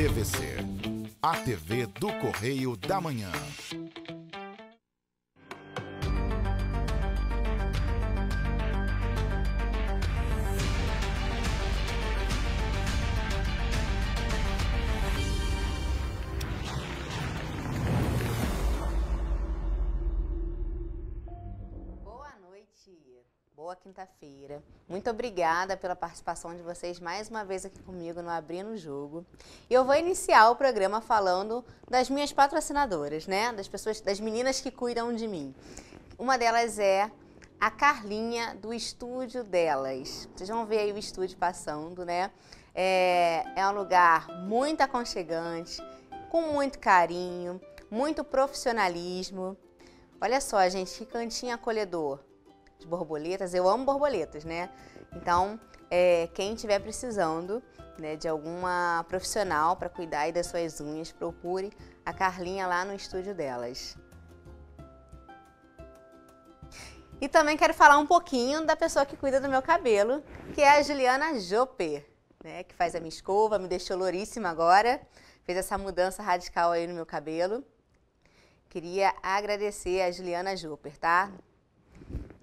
TVC, a TV do Correio da Manhã. obrigada pela participação de vocês mais uma vez aqui comigo no Abrindo o Jogo. E eu vou iniciar o programa falando das minhas patrocinadoras, né? Das pessoas, das meninas que cuidam de mim. Uma delas é a Carlinha do estúdio delas. Vocês vão ver aí o estúdio passando, né? É, é um lugar muito aconchegante, com muito carinho, muito profissionalismo. Olha só, gente, que cantinho acolhedor de borboletas. Eu amo borboletas, né? Então, é, quem estiver precisando né, de alguma profissional para cuidar das suas unhas, procure a Carlinha lá no estúdio delas. E também quero falar um pouquinho da pessoa que cuida do meu cabelo, que é a Juliana Jope, né, que faz a minha escova, me deixou louríssima agora, fez essa mudança radical aí no meu cabelo. Queria agradecer a Juliana Joper, tá?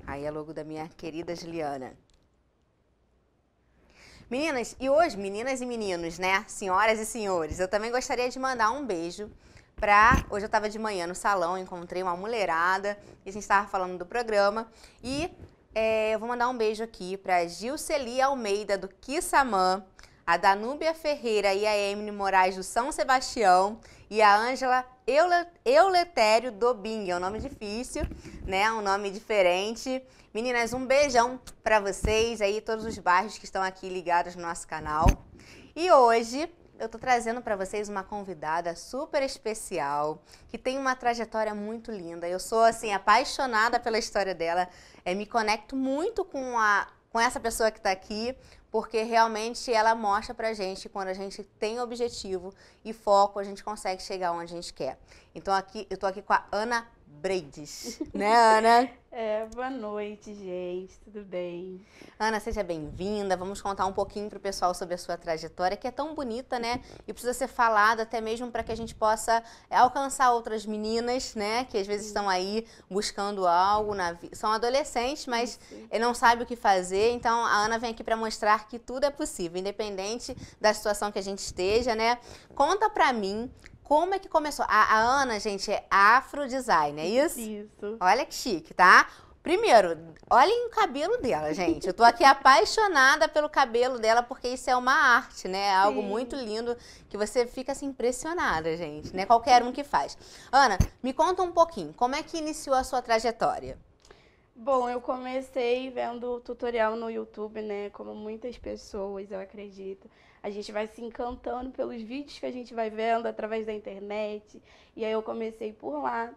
Aí é logo da minha querida Juliana. Meninas, e hoje, meninas e meninos, né? Senhoras e senhores, eu também gostaria de mandar um beijo pra. Hoje eu tava de manhã no salão, encontrei uma mulherada e a gente tava falando do programa. E é, eu vou mandar um beijo aqui pra Gilceli Almeida, do Kissamã, a Danúbia Ferreira e a Emily Moraes, do São Sebastião e a Ângela Euletério Dobing, é um nome difícil, né? Um nome diferente. Meninas, um beijão para vocês aí, todos os bairros que estão aqui ligados no nosso canal. E hoje eu tô trazendo para vocês uma convidada super especial, que tem uma trajetória muito linda. Eu sou assim apaixonada pela história dela, é, me conecto muito com a com essa pessoa que está aqui, porque realmente ela mostra pra gente quando a gente tem objetivo e foco, a gente consegue chegar onde a gente quer. Então aqui, eu tô aqui com a Ana Breides, né, Ana? É, boa noite, gente. Tudo bem? Ana, seja bem-vinda. Vamos contar um pouquinho para o pessoal sobre a sua trajetória, que é tão bonita, né? E precisa ser falada até mesmo para que a gente possa é, alcançar outras meninas, né? Que às vezes estão aí buscando algo, na... são adolescentes, mas não sabem o que fazer. Então, a Ana vem aqui para mostrar que tudo é possível, independente da situação que a gente esteja, né? Conta para mim como é que começou? A, a Ana, gente, é afro-design, é isso? Isso. Olha que chique, tá? Primeiro, olhem o cabelo dela, gente. Eu tô aqui apaixonada pelo cabelo dela, porque isso é uma arte, né? É algo Sim. muito lindo que você fica assim, impressionada, gente, né? Qualquer um que faz. Ana, me conta um pouquinho, como é que iniciou a sua trajetória? Bom, eu comecei vendo tutorial no YouTube, né? Como muitas pessoas, eu acredito a gente vai se encantando pelos vídeos que a gente vai vendo através da internet. E aí eu comecei por lá.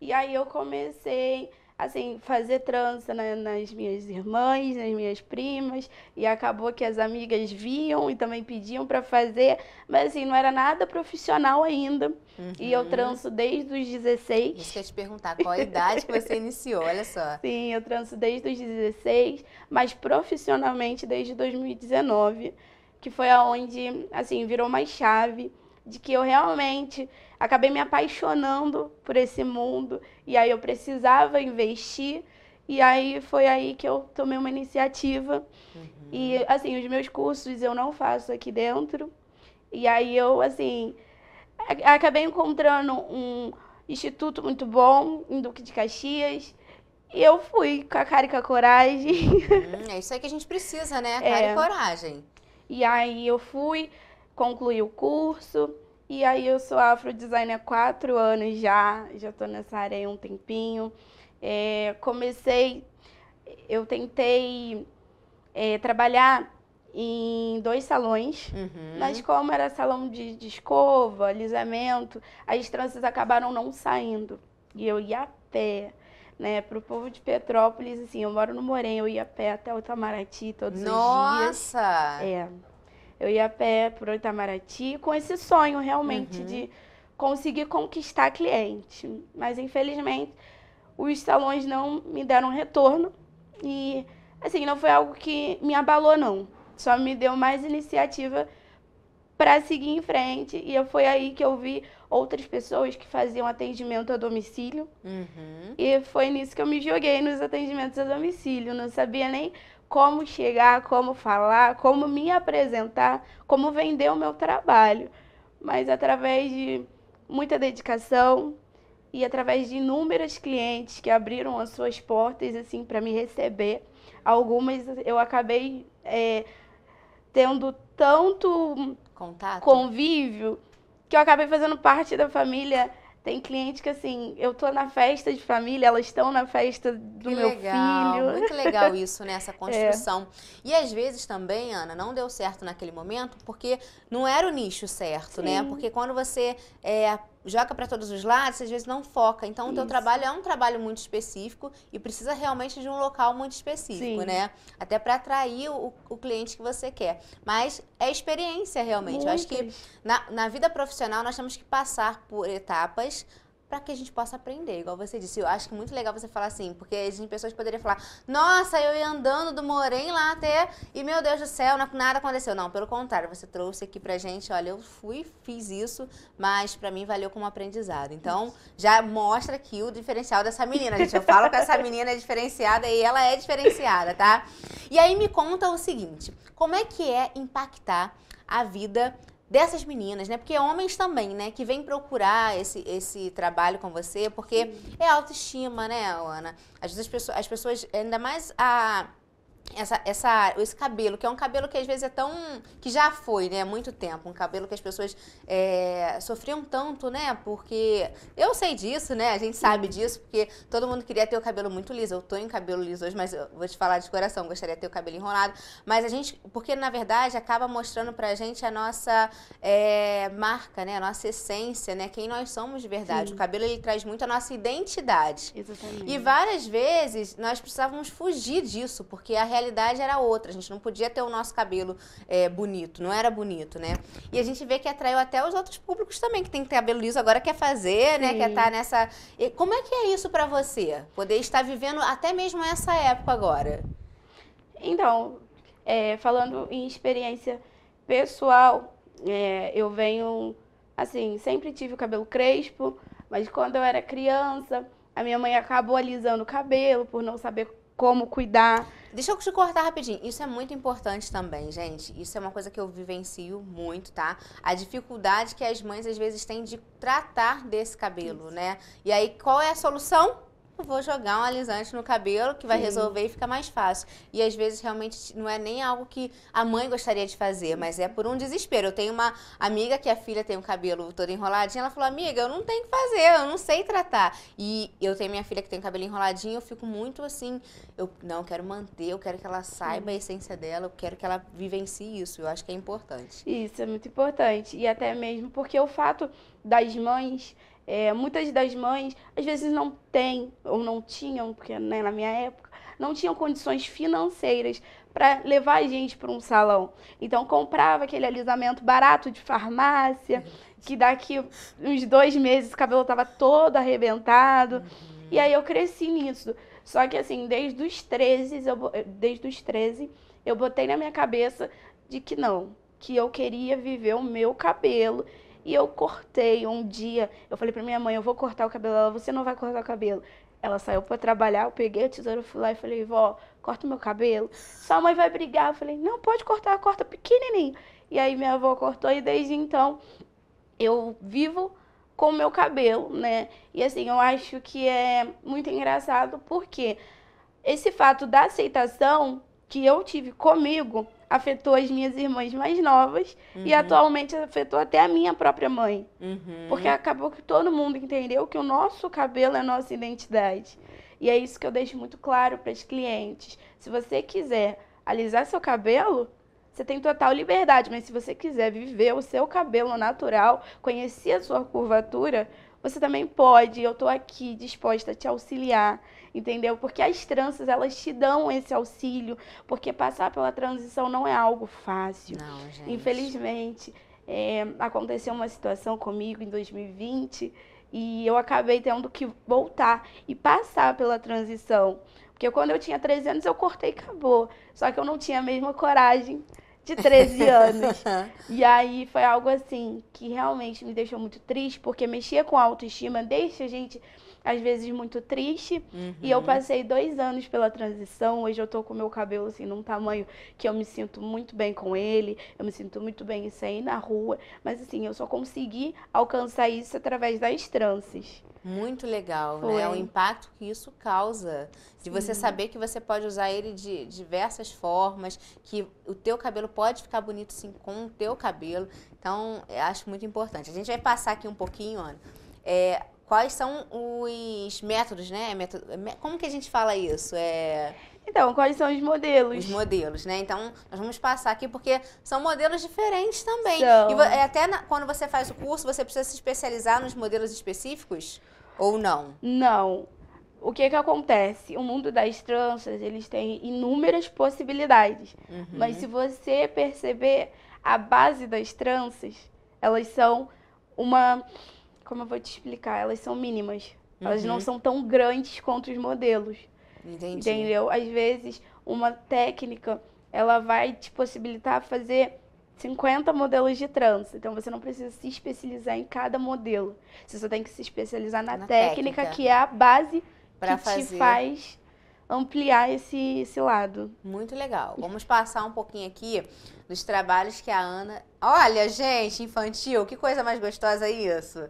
E aí eu comecei assim, fazer trança né, nas minhas irmãs, nas minhas primas, e acabou que as amigas viam e também pediam para fazer, mas assim, não era nada profissional ainda. Uhum. E eu uhum. tranço desde os 16. Isso que eu te perguntar, qual a idade que você iniciou, olha só. Sim, eu tranço desde os 16, mas profissionalmente desde 2019 que foi aonde, assim, virou uma chave de que eu realmente acabei me apaixonando por esse mundo e aí eu precisava investir e aí foi aí que eu tomei uma iniciativa uhum. e assim os meus cursos eu não faço aqui dentro e aí eu assim acabei encontrando um instituto muito bom em Duque de Caxias e eu fui com a cara e com a coragem. Hum, é isso aí que a gente precisa, né? cara é. e coragem. E aí eu fui, concluí o curso, e aí eu sou afrodesigner há quatro anos já, já estou nessa área aí um tempinho. É, comecei, eu tentei é, trabalhar em dois salões, uhum. mas como era salão de, de escova, alisamento, as tranças acabaram não saindo. E eu ia a pé né? Pro povo de Petrópolis, assim, eu moro no Morém, eu ia a pé até o Itamaraty todos Nossa! os dias. Nossa! É. Eu ia a pé pro Itamaraty com esse sonho realmente uhum. de conseguir conquistar cliente. Mas infelizmente os salões não me deram retorno e assim, não foi algo que me abalou não. Só me deu mais iniciativa para seguir em frente. E foi aí que eu vi outras pessoas que faziam atendimento a domicílio. Uhum. E foi nisso que eu me joguei nos atendimentos a domicílio. Não sabia nem como chegar, como falar, como me apresentar, como vender o meu trabalho. Mas através de muita dedicação e através de inúmeras clientes que abriram as suas portas assim para me receber, algumas eu acabei é, tendo tanto Contato. convívio, que eu acabei fazendo parte da família. Tem cliente que, assim, eu tô na festa de família, elas estão na festa do que meu legal, filho. Muito legal isso, né? Essa é. construção. É. E às vezes também, Ana, não deu certo naquele momento porque não era o nicho certo, né? Sim. né? Porque quando você é, joga para todos os lados, às vezes não foca. Então, Isso. o teu trabalho é um trabalho muito específico e precisa realmente de um local muito específico, Sim. né? Até para atrair o, o, cliente que você quer. Mas é experiência, realmente. Muito. Eu acho que na, na vida profissional nós temos que passar por etapas para que a gente possa aprender, igual você disse. Eu acho que é muito legal você falar assim, porque as pessoas poderiam falar, nossa, eu ia andando do Morém lá até, e meu Deus do céu, nada aconteceu. Não, pelo contrário, você trouxe aqui pra gente, olha, eu fui, fiz isso, mas para mim valeu como aprendizado. Então, já mostra aqui o diferencial dessa menina, gente. Eu falo que essa menina é diferenciada e ela é diferenciada, tá? E aí me conta o seguinte, como é que é impactar a vida dessas meninas, né? Porque homens também, né? Que vêm procurar esse, esse trabalho com você, porque é autoestima, né, Ana? Às vezes as pessoas, as pessoas ainda mais a essa, essa, esse cabelo, que é um cabelo que às vezes é tão. que já foi, né? Há muito tempo. Um cabelo que as pessoas é, sofriam tanto, né? Porque eu sei disso, né? A gente sabe disso, porque todo mundo queria ter o cabelo muito liso. Eu tô em cabelo liso hoje, mas eu vou te falar de coração, gostaria de ter o cabelo enrolado. Mas a gente. porque na verdade acaba mostrando pra gente a nossa é, marca, né? A nossa essência, né? Quem nós somos de verdade. Sim. O cabelo ele traz muito a nossa identidade. Exatamente. E várias vezes nós precisávamos fugir disso, porque a realidade era outra. A gente não podia ter o nosso cabelo é, bonito, não era bonito, né? E a gente vê que atraiu até os outros públicos também, que tem cabelo liso agora quer fazer, né? Sim. né? Quer estar tá nessa. E como é que é isso para você? Poder estar vivendo até mesmo essa época agora? Então, é, falando em experiência pessoal, é, eu venho, assim, sempre tive o cabelo crespo, mas quando eu era criança, a minha mãe acabou alisando o cabelo por não saber como cuidar. Deixa eu te cortar rapidinho. Isso é muito importante também, gente. Isso é uma coisa que eu vivencio muito, tá? A dificuldade que as mães às vezes têm de tratar desse cabelo, Isso. né? E aí, qual é a solução? vou jogar um alisante no cabelo que vai Sim. resolver e fica mais fácil. E às vezes realmente não é nem algo que a mãe gostaria de fazer, mas é por um desespero. Eu tenho uma amiga que a filha tem o um cabelo todo enroladinho, ela falou: "Amiga, eu não tenho que fazer, eu não sei tratar". E eu tenho minha filha que tem o cabelo enroladinho, eu fico muito assim, eu não eu quero manter, eu quero que ela saiba a essência dela, eu quero que ela vivencie isso. Eu acho que é importante. Isso é muito importante e até mesmo porque o fato das mães é, muitas das mães, às vezes, não têm ou não tinham, porque né, na minha época, não tinham condições financeiras para levar a gente para um salão. Então, comprava aquele alisamento barato de farmácia, que daqui uns dois meses o cabelo estava todo arrebentado. Uhum. E aí eu cresci nisso. Só que, assim, desde os 13, eu, desde os 13, eu botei na minha cabeça de que não, que eu queria viver o meu cabelo e eu cortei um dia. Eu falei pra minha mãe, eu vou cortar o cabelo. Ela, você não vai cortar o cabelo. Ela saiu para trabalhar, eu peguei a tesoura, fui lá e falei, vó, corta o meu cabelo. Sua mãe vai brigar. Eu falei, não, pode cortar, corta pequenininho. E aí minha avó cortou e desde então eu vivo com o meu cabelo, né? E assim, eu acho que é muito engraçado porque esse fato da aceitação que eu tive comigo afetou as minhas irmãs mais novas uhum. e atualmente afetou até a minha própria mãe. Uhum. Porque acabou que todo mundo entendeu que o nosso cabelo é a nossa identidade. E é isso que eu deixo muito claro para as clientes. Se você quiser alisar seu cabelo, você tem total liberdade, mas se você quiser viver o seu cabelo natural, conhecer a sua curvatura, você também pode. Eu estou aqui disposta a te auxiliar entendeu? Porque as tranças, elas te dão esse auxílio, porque passar pela transição não é algo fácil. Não, gente. Infelizmente, é, aconteceu uma situação comigo em 2020 e eu acabei tendo que voltar e passar pela transição. Porque quando eu tinha 13 anos, eu cortei e acabou. Só que eu não tinha a mesma coragem de 13 anos. e aí foi algo assim que realmente me deixou muito triste, porque mexia com a autoestima, deixa a gente às vezes muito triste. Uhum. E eu uhum. passei dois anos pela transição. Hoje eu tô com meu cabelo assim num tamanho que eu me sinto muito bem com ele, eu me sinto muito bem sem na rua. Mas assim, eu só consegui alcançar isso através das tranças. Muito legal, né? Foi. né? O impacto que isso causa. De Sim. você saber que você pode usar ele de diversas formas, que o teu cabelo pode ficar bonito assim com o teu cabelo. Então, eu acho muito importante. A gente vai passar aqui um pouquinho, Ana. É, quais são os métodos, né? como que a gente fala isso? É... Então, quais são os modelos? Os modelos, né? Então, nós vamos passar aqui porque são modelos diferentes também. São. E é, até na, quando você faz o curso, você precisa se especializar nos modelos específicos ou não? Não. O que que acontece? O mundo das tranças, eles têm inúmeras possibilidades. Uhum. Mas se você perceber a base das tranças, elas são uma como eu vou te explicar? Elas são mínimas. Uhum. Elas não uhum. são tão grandes quanto os modelos. Entendi. Entendeu? Às vezes, uma técnica, ela vai te possibilitar fazer 50 modelos de trança. Então, você não precisa se especializar em cada modelo. Você só tem que se especializar na, na técnica, técnica, que é a base pra que fazer. te faz ampliar esse, esse lado. Muito legal. Vamos passar um pouquinho aqui dos trabalhos que a Ana. Olha, gente, infantil, que coisa mais gostosa é isso!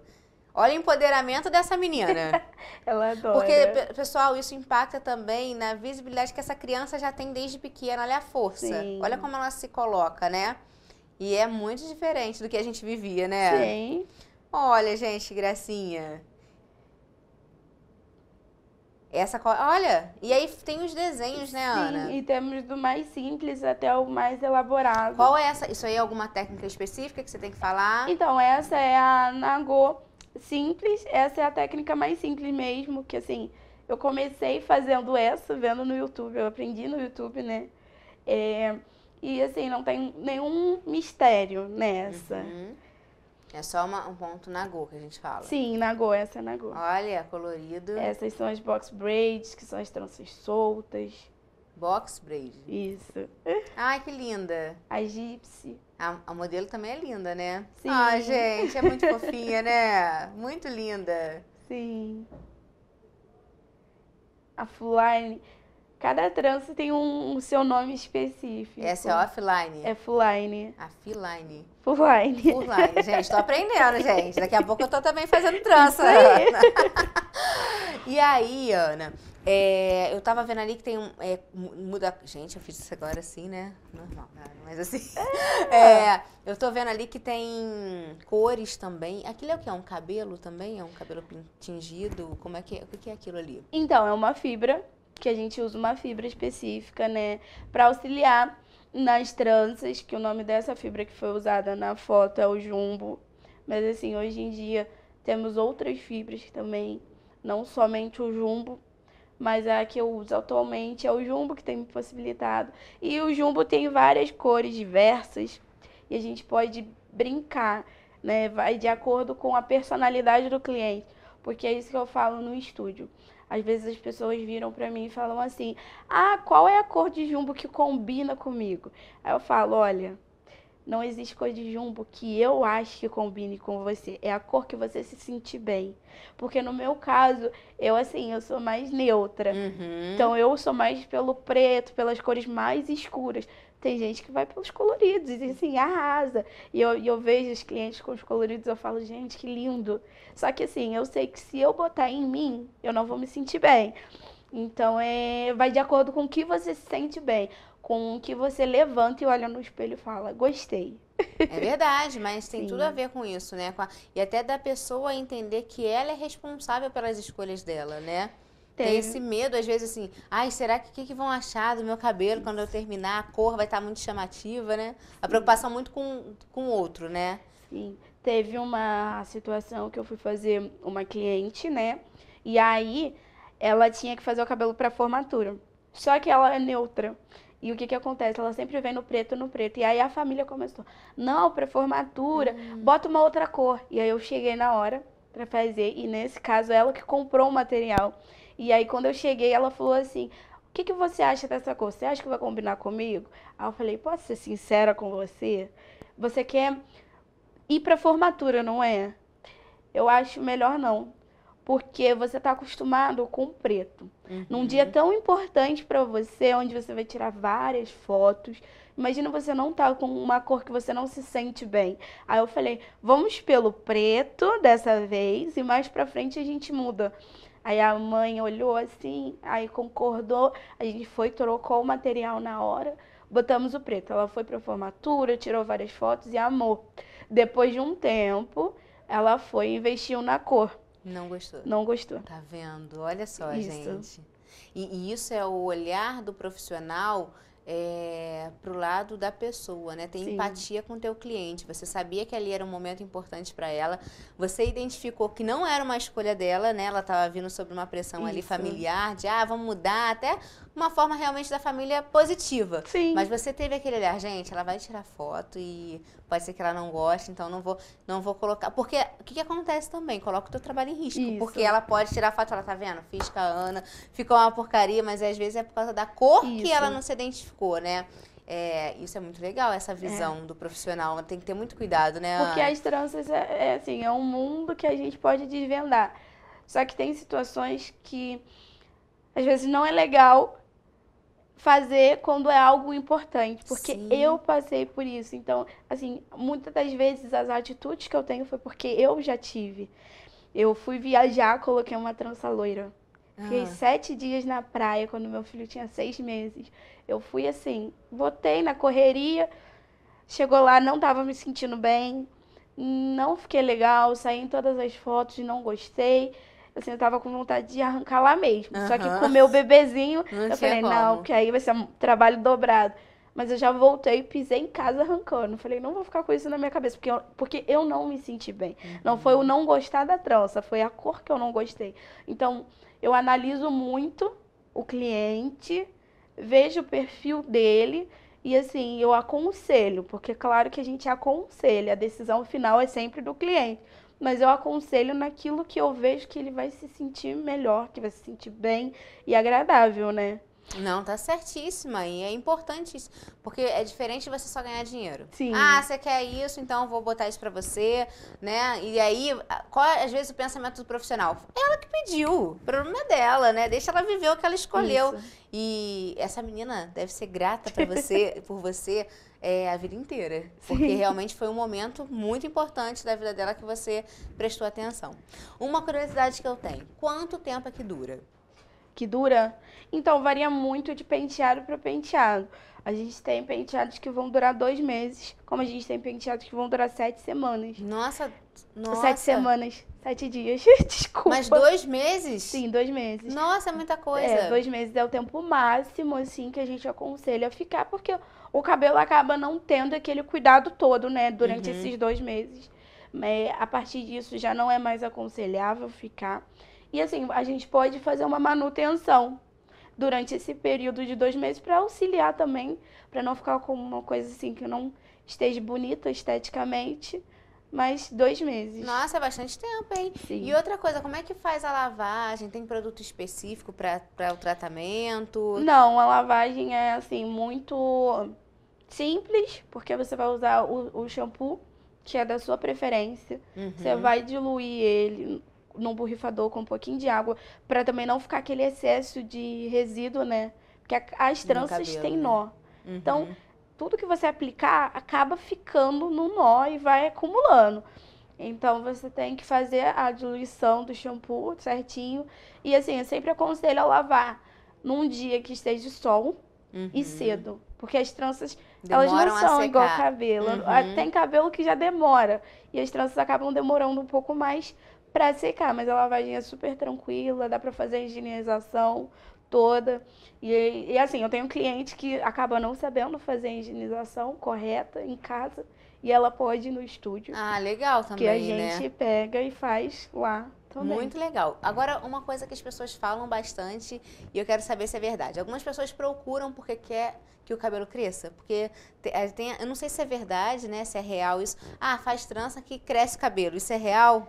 Olha o empoderamento dessa menina. Ela adora. Porque, pessoal, isso impacta também na visibilidade que essa criança já tem desde pequena. Olha a força. Sim. Olha como ela se coloca, né? E é muito diferente do que a gente vivia, né? Sim. Olha, gente, gracinha. Essa Olha, e aí tem os desenhos, né, Sim, Ana? Sim, e temos do mais simples até o mais elaborado. Qual é essa? Isso aí é alguma técnica específica que você tem que falar? Então, essa é a Nagô simples, essa é a técnica mais simples mesmo, que assim, eu comecei fazendo essa, vendo no YouTube, eu aprendi no YouTube, né? É, e assim, não tem nenhum mistério nessa. Uhum. É só uma, um ponto nagô que a gente fala. Sim, nagô, essa é nagô. Olha, colorido. Essas são as box braids, que são as tranças soltas. Box braid? Isso. Ai, que linda. A gypsy. A, a, modelo também é linda, né? Sim. Ah, gente, é muito fofinha, né? Muito linda. Sim. A line Cada trança tem um, um, seu nome específico. Essa é offline? É line A line full line Gente, tô aprendendo, gente. Daqui a pouco eu tô também fazendo trança. Aí. e aí, Ana? É, eu tava vendo ali que tem um. É, muda. Gente, eu fiz isso agora assim, né? Normal, mas assim. É. é, eu tô vendo ali que tem cores também. Aquilo é o que? É um cabelo também? É um cabelo tingido? Como é que é? O que é aquilo ali? Então, é uma fibra, que a gente usa uma fibra específica, né? Pra auxiliar nas tranças, que o nome dessa fibra que foi usada na foto é o jumbo. Mas assim, hoje em dia temos outras fibras também, não somente o jumbo mas a que eu uso atualmente é o jumbo, que tem me possibilitado. E o jumbo tem várias cores diversas e a gente pode brincar, né? Vai de acordo com a personalidade do cliente, porque é isso que eu falo no estúdio. Às vezes as pessoas viram para mim e falam assim: "Ah, qual é a cor de jumbo que combina comigo?". Aí eu falo: "Olha, não existe cor de jumbo que eu acho que combine com você. É a cor que você se sente bem. Porque no meu caso, eu assim, eu sou mais neutra. Uhum. Então eu sou mais pelo preto, pelas cores mais escuras. Tem gente que vai pelos coloridos e assim, arrasa. E eu, eu vejo os clientes com os coloridos, eu falo, gente, que lindo. Só que assim, eu sei que se eu botar em mim, eu não vou me sentir bem. Então é, vai de acordo com o que você se sente bem com que você levanta e olha no espelho e fala, gostei. É verdade, mas tem Sim. tudo a ver com isso, né? E até da pessoa entender que ela é responsável pelas escolhas dela, né? Tem. tem esse medo, às vezes, assim, ai, será que o que, que, vão achar do meu cabelo quando eu terminar? A cor vai estar tá muito chamativa, né? A preocupação muito com o outro, né? Sim. Teve uma situação que eu fui fazer uma cliente, né? E aí ela tinha que fazer o cabelo para formatura. Só que ela é neutra. E o que que acontece? Ela sempre vem no preto, no preto. E aí a família começou, não, para formatura, hum. bota uma outra cor. E aí eu cheguei na hora para fazer, e nesse caso ela que comprou o material. E aí quando eu cheguei, ela falou assim, o que que você acha dessa cor? Você acha que vai combinar comigo? Aí eu falei, posso ser sincera com você? Você quer ir para formatura, não é? Eu acho melhor não porque você está acostumado com o preto. Uhum. Num dia tão importante para você, onde você vai tirar várias fotos, imagina você não tá com uma cor que você não se sente bem. Aí eu falei, vamos pelo preto dessa vez e mais para frente a gente muda. Aí a mãe olhou assim, aí concordou, a gente foi, trocou o material na hora, botamos o preto. Ela foi para formatura, tirou várias fotos e amou. Depois de um tempo, ela foi e investiu na cor. Não gostou. Não gostou. Tá vendo? Olha só, isso. gente. E, e, isso é o olhar do profissional é, para o lado da pessoa, né? Tem Sim. empatia com o teu cliente. Você sabia que ali era um momento importante para ela. Você identificou que não era uma escolha dela, né? Ela estava vindo sob uma pressão isso. ali familiar de, ah, vamos mudar. Até uma forma realmente da família positiva. Sim. Mas você teve aquele olhar, gente, ela vai tirar foto e pode ser que ela não goste, então não vou, não vou colocar. Porque o que, que acontece também? Coloca o teu trabalho em risco. Isso. Porque ela pode tirar foto, ela tá vendo, fiz com a Ana, ficou uma porcaria, mas às vezes é por causa da cor Isso. que ela não se identificou, né? É, isso é muito legal, essa é. visão é. do profissional. Tem que ter muito cuidado, né? Porque as tranças é, é assim, é um mundo que a gente pode desvendar. Só que tem situações que às vezes não é legal fazer quando é algo importante, porque Sim. eu passei por isso. Então, assim, muitas das vezes as atitudes que eu tenho foi porque eu já tive. Eu fui viajar, coloquei uma trança loira. Fiquei ah. sete dias na praia quando meu filho tinha seis meses. Eu fui assim, botei na correria, chegou lá, não tava me sentindo bem, não fiquei legal, saí em todas as fotos, não gostei assim, eu tava com vontade de arrancar lá mesmo. Só que com o meu bebezinho, não eu falei, como. não, que aí vai ser um trabalho dobrado. Mas eu já voltei, e pisei em casa arrancando. Falei, não vou ficar com isso na minha cabeça, porque eu, porque eu não me senti bem. Não foi o uhum. não gostar da trança, foi a cor que eu não gostei. Então, eu analiso muito o cliente, vejo o perfil dele e, assim, eu aconselho, porque, claro que a gente aconselha, a decisão final é sempre do cliente mas eu aconselho naquilo que eu vejo que ele vai se sentir melhor, que vai se sentir bem e agradável, né? Não, tá certíssima. E é importante isso. Porque é diferente você só ganhar dinheiro. Sim. Ah, você quer isso, então vou botar isso pra você, né? E aí, qual é, às vezes o pensamento do profissional? Ela que pediu. O problema é dela, né? Deixa ela viver o que ela escolheu. Isso. E essa menina deve ser grata pra você, por você é, a vida inteira. Porque realmente foi um momento muito importante da vida dela que você prestou atenção. Uma curiosidade que eu tenho: quanto tempo é que dura? Que dura? Então, varia muito de penteado para penteado. A gente tem penteados que vão durar dois meses, como a gente tem penteados que vão durar sete semanas. Nossa, nossa. Sete semanas, sete dias, desculpa. Mas dois meses? Sim, dois meses. Nossa, é muita coisa. É, dois meses é o tempo máximo, assim, que a gente aconselha a ficar, porque o cabelo acaba não tendo aquele cuidado todo, né, durante uhum. esses dois meses. Mas né, a partir disso já não é mais aconselhável ficar. E assim, a gente pode fazer uma manutenção durante esse período de dois meses para auxiliar também, para não ficar com uma coisa assim que não esteja bonita esteticamente, mas dois meses. Nossa, é bastante tempo, hein? Sim. E outra coisa, como é que faz a lavagem? Tem produto específico para o tratamento? Não, a lavagem é assim, muito simples, porque você vai usar o, o shampoo que é da sua preferência. Uhum. Você vai diluir ele num borrifador com um pouquinho de água, para também não ficar aquele excesso de resíduo, né? Porque as tranças cabelo, têm né? nó. Né? Uhum. Então, tudo que você aplicar acaba ficando no nó e vai acumulando. Então você tem que fazer a diluição do shampoo certinho. E assim, eu sempre aconselho a lavar num dia que esteja sol uhum. e cedo. Porque as tranças elas não são igual cabelo. Uhum. Ah, tem cabelo que já demora. E as tranças acabam demorando um pouco mais para secar. Mas a lavagem é super tranquila, dá para fazer a higienização toda. E, e, assim, eu tenho um cliente que acaba não sabendo fazer a higienização correta em casa. E ela pode ir no estúdio. Ah, legal também. Que a né? gente né? pega e faz lá também. Muito legal. Agora, uma coisa que as pessoas falam bastante e eu quero saber se é verdade. Algumas pessoas procuram porque quer que o cabelo cresça, porque eh, tem, eu não sei se é verdade, né, se é real isso. Ah, faz trança que cresce o cabelo. Isso é real?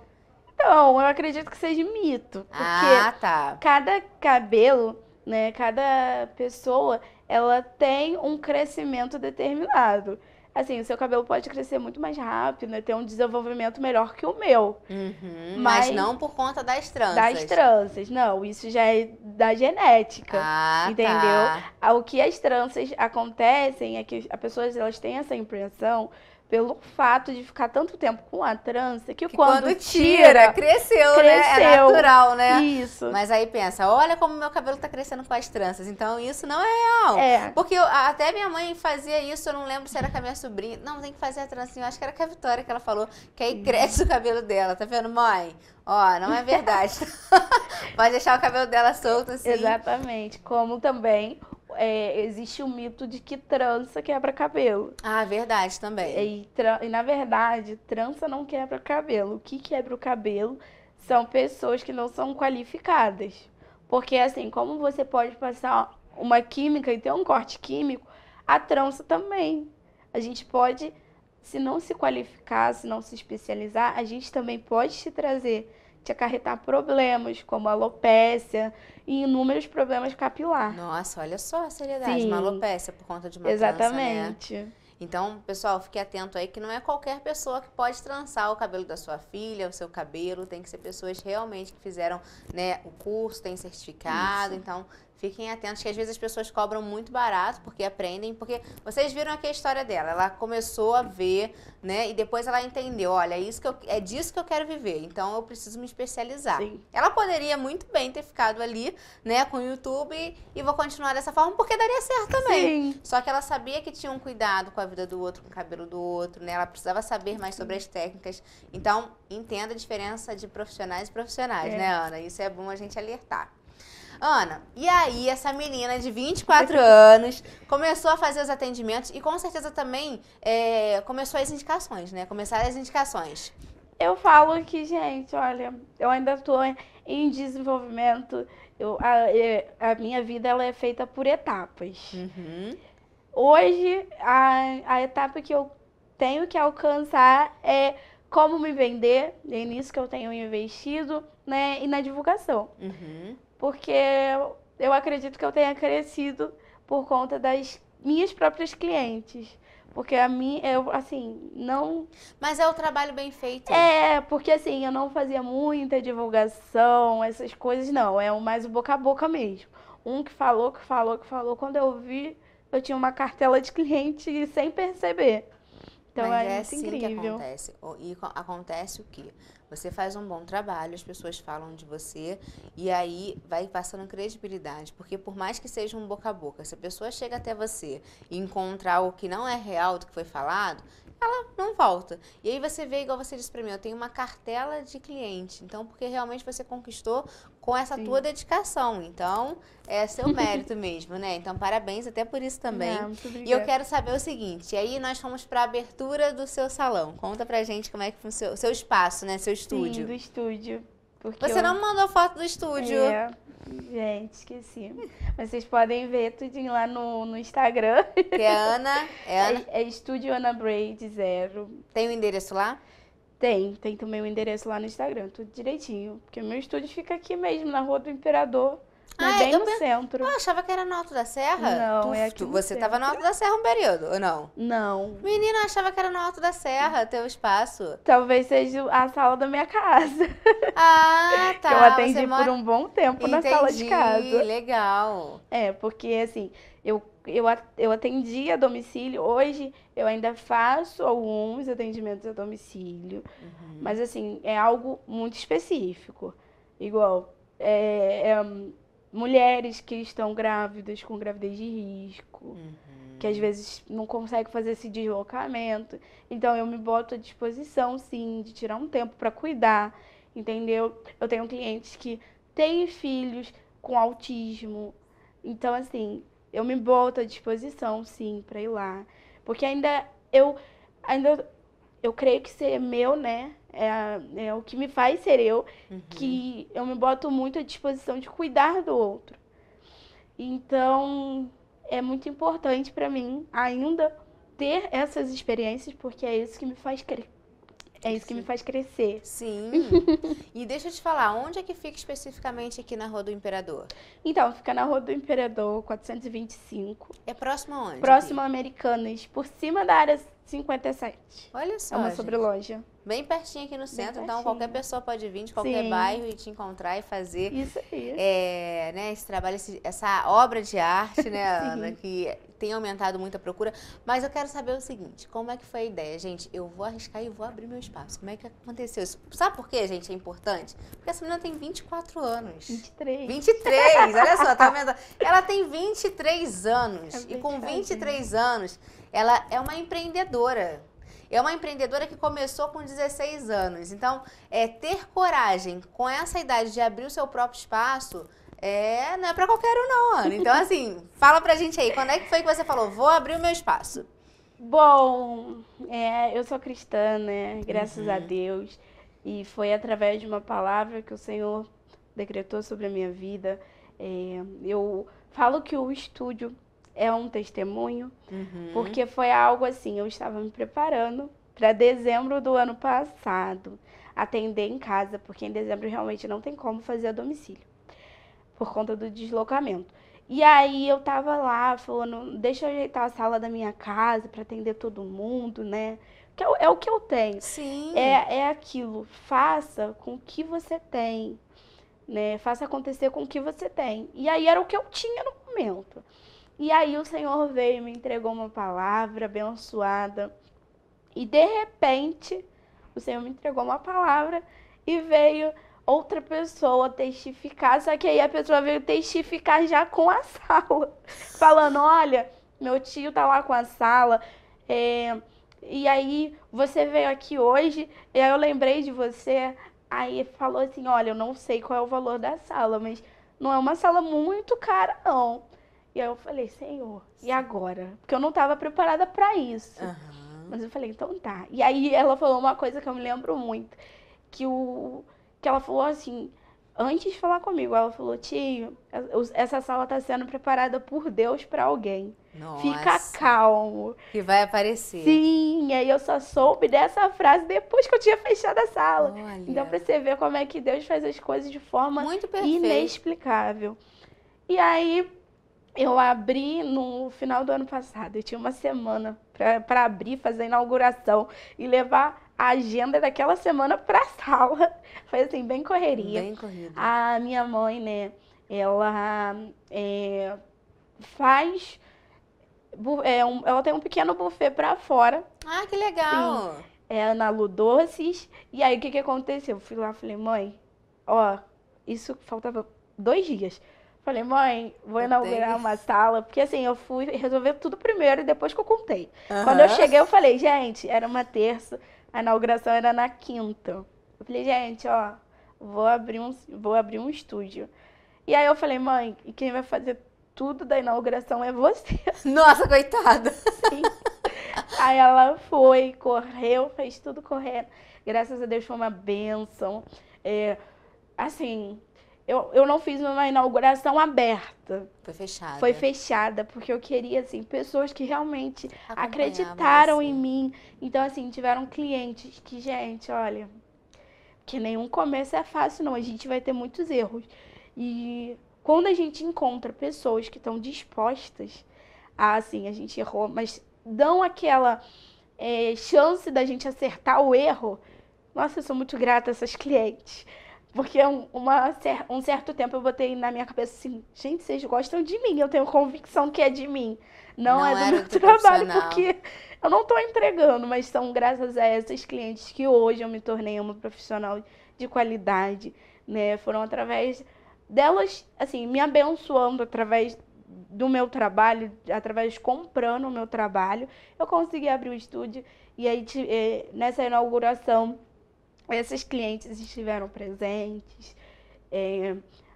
Então, eu acredito que seja mito, porque ah, tá. cada cabelo, né, cada pessoa, ela tem um crescimento determinado assim, o seu cabelo pode crescer muito mais rápido, né? ter um desenvolvimento melhor que o meu. Uhum, mas, mas, não por conta das tranças. Das tranças, não. Isso já é da genética. Ah, tá. entendeu? Tá. O que as tranças acontecem é que as pessoas elas têm essa impressão pelo fato de ficar tanto tempo com a trança que, que quando, quando tira, tira cresceu, cresceu, né? É natural, né? Isso. Mas aí pensa, olha como meu cabelo tá crescendo com as tranças. Então isso não é real. É. Porque eu, até minha mãe fazia isso, eu não lembro se era com a minha sobrinha. Não, tem que fazer a trancinha. Eu acho que era com a Vitória que ela falou que aí cresce o cabelo dela. Tá vendo, mãe? Ó, não é verdade. Pode deixar o cabelo dela solto assim. Exatamente. Como também é, existe o mito de que trança quebra cabelo. Ah, verdade também. E, e, na verdade, trança não quebra cabelo. O que quebra o cabelo são pessoas que não são qualificadas. Porque assim, como você pode passar uma química e ter um corte químico, a trança também. A gente pode, se não se qualificar, se não se especializar, a gente também pode te trazer, te acarretar problemas como alopécia, e inúmeros problemas capilar. Nossa, olha só a seriedade, Sim. uma alopecia por conta de uma Exatamente. Trança, né? Então, pessoal, fique atento aí que não é qualquer pessoa que pode trançar o cabelo da sua filha, o seu cabelo, tem que ser pessoas realmente que fizeram né, o curso, tem certificado, Isso. então Fiquem atentos que às vezes as pessoas cobram muito barato porque aprendem, porque vocês viram aqui a história dela. Ela começou a ver, né? E depois ela entendeu, olha, isso que eu, é disso que eu quero viver, então eu preciso me especializar. Sim. Ela poderia muito bem ter ficado ali, né, com o YouTube e vou continuar dessa forma porque daria certo também. Sim. Só que ela sabia que tinha um cuidado com a vida do outro, com o cabelo do outro, né? Ela precisava saber mais sobre as técnicas. Então, entenda a diferença de profissionais e profissionais, é. né, Ana? Isso é bom a gente alertar. Ana, e aí essa menina de 24 anos começou a fazer os atendimentos e com certeza também é, começou as indicações, né? Começaram as indicações. Eu falo que, gente, olha, eu ainda estou em desenvolvimento. Eu, a, é, a, minha vida ela é feita por etapas. Uhum. Hoje, a, a etapa que eu tenho que alcançar é como me vender, é nisso que eu tenho investido, né? E na divulgação. Uhum porque eu acredito que eu tenha crescido por conta das minhas próprias clientes. Porque a mim, eu, assim, não. Mas é o trabalho bem feito. É, porque assim, eu não fazia muita divulgação, essas coisas, não. É mais o boca a boca mesmo. Um que falou, que falou, que falou. Quando eu vi, eu tinha uma cartela de cliente sem perceber. Então Mas é, é assim incrível. que acontece. E acontece o quê? Você faz um bom trabalho, as pessoas falam de você e aí vai passando credibilidade, porque por mais que seja um boca a boca, se a pessoa chega até você e encontrar o que não é real do que foi falado, ela não volta. E aí você vê, igual você disse para mim, eu tenho uma cartela de cliente. Então, porque realmente você conquistou com essa Sim. tua dedicação. Então, é seu mérito mesmo, né? Então, parabéns até por isso também. Não, é, e eu quero saber o seguinte, aí nós fomos para a abertura do seu salão. Conta pra gente como é que funciona o seu espaço, né? Seu estúdio. Sim, do estúdio. Você eu... não mandou foto do estúdio. É. Gente, esqueci. Mas vocês podem ver tudinho lá no, no Instagram. Que é Ana. É, é Ana. é, é Estúdio Ana Braid Zero. Tem o um endereço lá? Tem, tem também o endereço lá no Instagram, tudo direitinho. Porque o meu estúdio fica aqui mesmo, na Rua do Imperador. Ah, né, é, bem no pe... centro. Eu achava que era no Alto da Serra? Não, tu, é aqui. Tu, você centro. tava no Alto da Serra um período, ou não? Não. Menina, eu achava que era no Alto da Serra, teu espaço. Talvez seja a sala da minha casa. Ah, tá. eu atendi por um bom tempo Entendi, na sala de casa. legal. É, porque assim, eu eu, eu atendi a domicílio. Hoje eu ainda faço alguns atendimentos a domicílio. Uhum. Mas, assim, é algo muito específico. Igual, é, é, mulheres que estão grávidas com gravidez de risco, uhum. que às vezes não conseguem fazer esse deslocamento. Então, eu me boto à disposição, sim, de tirar um tempo para cuidar, entendeu? Eu tenho clientes que têm filhos com autismo. Então, assim, eu me boto à disposição, sim, para ir lá. Porque ainda eu ainda eu creio que ser meu, né? É, é o que me faz ser eu, uhum. que eu me boto muito à disposição de cuidar do outro. Então, é muito importante para mim ainda ter essas experiências, porque é isso que me faz crer. É isso que me faz crescer. Sim. e deixa eu te falar, onde é que fica especificamente aqui na Rua do Imperador? Então, fica na Rua do Imperador 425. É próximo aonde? Próximo a Americanas, por cima da área 57. Olha só. É uma gente. sobreloja bem pertinho aqui no centro, então qualquer pessoa pode vir de qualquer Sim. bairro e te encontrar e fazer isso, aí É, né, esse trabalho, esse, essa obra de arte, né, Ana, que tem aumentado muito a procura. Mas eu quero saber o seguinte, como é que foi a ideia? Gente, eu vou arriscar e vou abrir meu espaço. Como é que aconteceu isso? Sabe por que, gente, é importante? Porque essa menina tem 24 anos. 23. 23, olha só, tá vendo? Ela tem 23 anos. É e com 23 né? anos, ela é uma empreendedora é uma empreendedora que começou com 16 anos. Então, é ter coragem com essa idade de abrir o seu próprio espaço. É, não é para qualquer um, não, Ana. Então, assim, fala pra gente aí, quando é que foi que você falou, vou abrir o meu espaço? Bom, é, eu sou cristã, né? Graças uhum. a Deus. E foi através de uma palavra que o Senhor decretou sobre a minha vida. É, eu falo que o estúdio é um testemunho, uhum. porque foi algo assim, eu estava me preparando para dezembro do ano passado atender em casa, porque em dezembro realmente não tem como fazer a domicílio, por conta do deslocamento. E aí eu tava lá falando, deixa eu ajeitar a sala da minha casa para atender todo mundo, né? Que é, é, o que eu tenho. Sim. É, é aquilo, faça com o que você tem, né? Faça acontecer com o que você tem. E aí era o que eu tinha no momento. E aí o Senhor veio e me entregou uma palavra abençoada. E de repente, o Senhor me entregou uma palavra e veio outra pessoa testificar. Só que aí a pessoa veio testificar já com a sala, falando: Olha, meu tio tá lá com a sala. É, e aí você veio aqui hoje, e aí eu lembrei de você. Aí falou assim: Olha, eu não sei qual é o valor da sala, mas não é uma sala muito cara, não. E aí eu falei, Senhor, Sim. e agora? Porque eu não estava preparada para isso. Uhum. Mas eu falei, então tá. E aí ela falou uma coisa que eu me lembro muito, que o que ela falou assim, antes de falar comigo, ela falou: "Tio, essa sala está sendo preparada por Deus para alguém. Nossa. Fica calmo. Que vai aparecer." Sim, aí eu só soube dessa frase depois que eu tinha fechado a sala. Olha. Então para você ver como é que Deus faz as coisas de forma inexplicável. E aí eu abri no final do ano passado. Eu tinha uma semana para abrir, fazer a inauguração e levar a agenda daquela semana para a sala. Foi assim, bem correria. Bem corrida. A minha mãe, né, ela é, faz. É, um, ela tem um pequeno buffet para fora. Ah, que legal! Sim, é na Lu Doces. E aí, o que, que aconteceu? Eu fui lá e falei, mãe, ó, isso faltava dois dias. Falei, mãe, vou inaugurar uma sala. Porque assim, eu fui resolver tudo primeiro e depois que eu contei. Quando eu cheguei, eu falei, gente, era uma terça, a inauguração era na quinta. Eu falei, gente, ó, vou abrir um, vou abrir um estúdio. E aí eu falei, mãe, e quem vai fazer tudo da inauguração é você. Nossa, coitada! Sim. Aí ela foi, correu, fez tudo correndo. Graças a Deus foi uma benção. É, assim, eu, eu não fiz uma inauguração aberta. Foi fechada. Foi fechada, porque eu queria, assim, pessoas que realmente acreditaram em mim. Então, assim, tiveram clientes que, gente, olha, que nenhum começo é fácil, não. A gente vai ter muitos erros. E quando a gente encontra pessoas que estão dispostas a, assim, a gente errou, mas dão aquela é, chance da gente acertar o erro, nossa, eu sou muito grata a essas clientes. Porque é uma, um certo tempo eu botei na minha cabeça assim, gente, vocês gostam de mim, eu tenho convicção que é de mim. Não, não é do meu trabalho, porque eu não estou entregando, mas são graças a essas clientes que hoje eu me tornei uma profissional de qualidade, né? Foram através delas, assim, me abençoando através do meu trabalho, através comprando o meu trabalho, eu consegui abrir o estúdio e aí eh, nessa inauguração esses clientes estiveram presentes, é,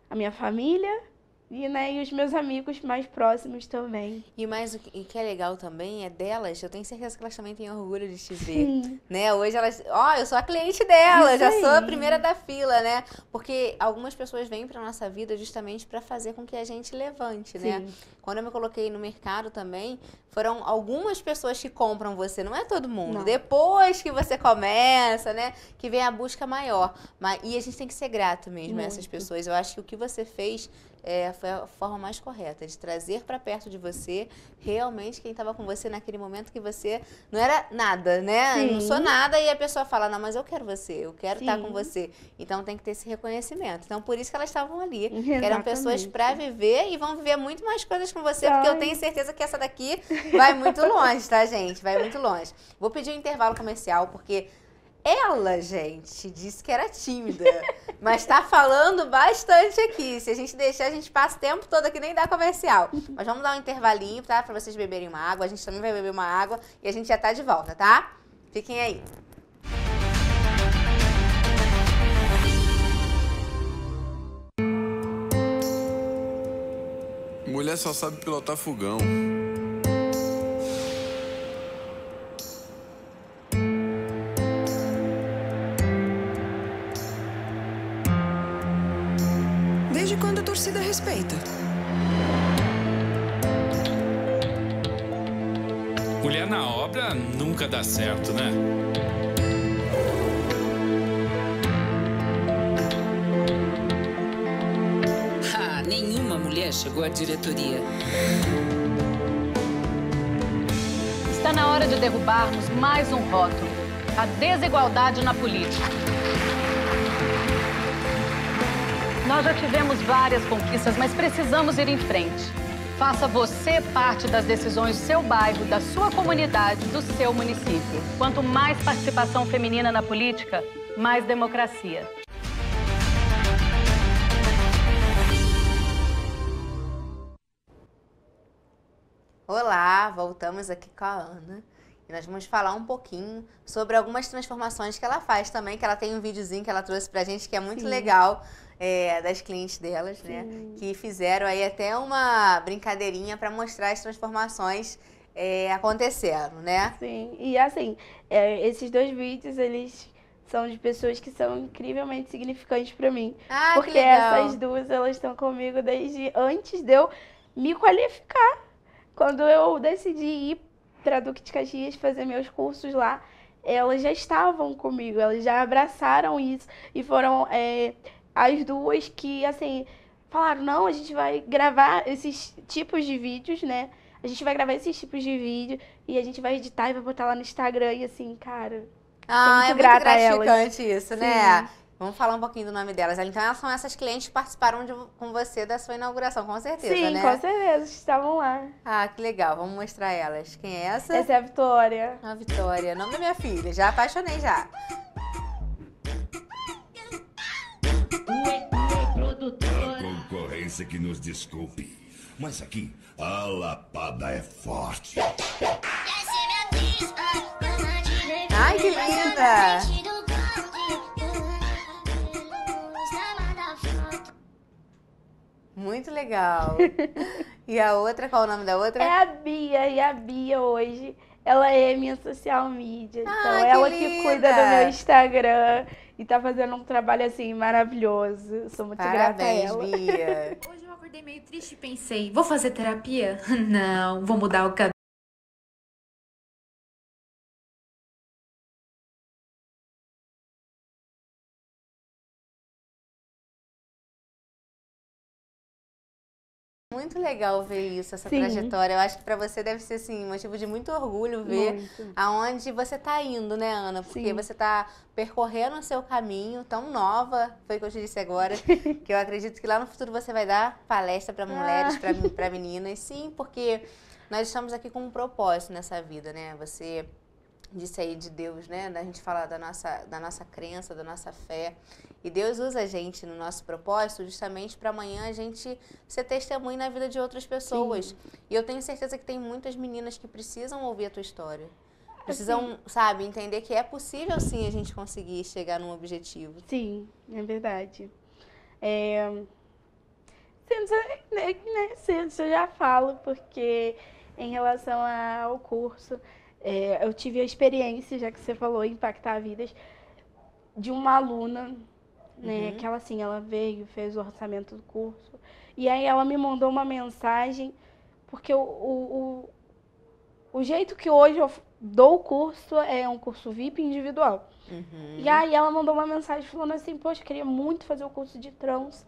a minha família e, né, e os meus amigos mais próximos também. E mais o que, é legal também é delas, eu tenho certeza que elas também têm orgulho de te ver. Sim. Né? Hoje elas, ó, oh, eu sou a cliente dela, Isso já aí. sou a primeira da fila, né? Porque algumas pessoas vêm para nossa vida justamente para fazer com que a gente levante, né? Sim. né? Quando eu me coloquei no mercado também, foram algumas pessoas que compram você, não é todo mundo. Não. Depois que você começa, né? Que vem a busca maior. Mas, e a gente tem que ser grato mesmo Muito. a essas pessoas. Eu acho que o que você fez é, foi a forma mais correta de trazer para perto de você realmente quem estava com você naquele momento que você não era nada, né? Sim. Não sou nada e a pessoa fala: "Não, mas eu quero você, eu quero estar tá com você". Então tem que ter esse reconhecimento. Então por isso que elas estavam ali, que eram pessoas para viver e vão viver muito mais coisas com você, Ai. porque eu tenho certeza que essa daqui Vai muito longe, tá, gente? Vai muito longe. Vou pedir um intervalo comercial, porque ela, gente, disse que era tímida, mas tá falando bastante aqui. Se a gente deixar, a gente passa o tempo todo aqui, nem dá comercial. Mas vamos dar um intervalinho, tá? Pra vocês beberem uma água. A gente também vai beber uma água e a gente já tá de volta, tá? Fiquem aí. Mulher só sabe pilotar fogão. dar certo, né? nenhuma mulher chegou à diretoria. Está na hora de derrubarmos mais um rótulo. A desigualdade na política. Nós já tivemos várias conquistas, mas precisamos ir em frente. Faça você parte das decisões do seu bairro, da sua comunidade, do seu município. Quanto mais participação feminina na política, mais democracia. Olá, voltamos aqui com a Ana e nós vamos falar um pouquinho sobre algumas transformações que ela faz também, que ela tem um videozinho que ela trouxe pra gente que é muito Sim. legal. É, das clientes delas, né? Sim. né? Que fizeram aí até uma brincadeirinha para mostrar as transformações é, né? Sim, e assim, é, esses dois vídeos, eles são de pessoas que são incrivelmente significantes para mim. Ah, porque essas duas, elas estão comigo desde antes de eu me qualificar. Quando eu decidi ir para Duque Caxias fazer meus cursos lá, elas já estavam comigo, elas já abraçaram isso e foram é, as duas que, assim, falaram: não, a gente vai gravar esses tipos de vídeos, né? A gente vai gravar esses tipos de vídeo e a gente vai editar e vai botar lá no Instagram. E assim, cara. Ah, muito é muito gratificante elas. isso, né? Sim. né? Vamos falar um pouquinho do nome delas. Então, elas são essas clientes que participaram de, com você da sua inauguração, com certeza, Sim, né? Sim, com certeza, estavam lá. Ah, que legal. Vamos mostrar elas. Quem é essa? Essa é a Vitória. A Vitória, nome da minha filha. Já apaixonei, já. A concorrência que nos desculpe, mas aqui a lapada é forte. Ai, que linda! Muito legal. e a outra, qual o nome da outra? É a Bia. E a Bia hoje, ela é minha social media. Ah, então, que ela linda. que cuida do meu Instagram e tá fazendo um trabalho assim maravilhoso. sou muito grata a ela. Bia. Hoje eu acordei meio triste e pensei, vou fazer terapia? Não, vou mudar o cabelo. muito legal ver isso, essa Sim. trajetória. Eu acho que para você deve ser assim, motivo de muito orgulho ver muito. aonde você está indo, né, Ana? Porque Sim. você está percorrendo o seu caminho, tão nova, foi o que eu te disse agora, que eu acredito que lá no futuro você vai dar palestra para mulheres, ah. para meninas. Sim, porque nós estamos aqui com um propósito nessa vida, né? Você disse aí de Deus, né? Da gente falar da nossa, da nossa crença, da nossa fé. E Deus usa a gente no nosso propósito justamente para amanhã a gente ser testemunho na vida de outras pessoas. Sim. E eu tenho certeza que tem muitas meninas que precisam ouvir a tua história. Assim. Precisam, sabe, entender que é possível sim a gente conseguir chegar num objetivo. Sim, é verdade. É... Né, né, eu já falo, porque em relação ao curso, é, eu tive a experiência, já que você falou, impactar vidas, de uma aluna né? Uhum. Que ela assim, ela veio, fez o orçamento do curso. E aí ela me mandou uma mensagem, porque o, o, o, o jeito que hoje eu dou o curso é um curso VIP individual. Uhum. E aí ela mandou uma mensagem falando assim, poxa, eu queria muito fazer o curso de trans,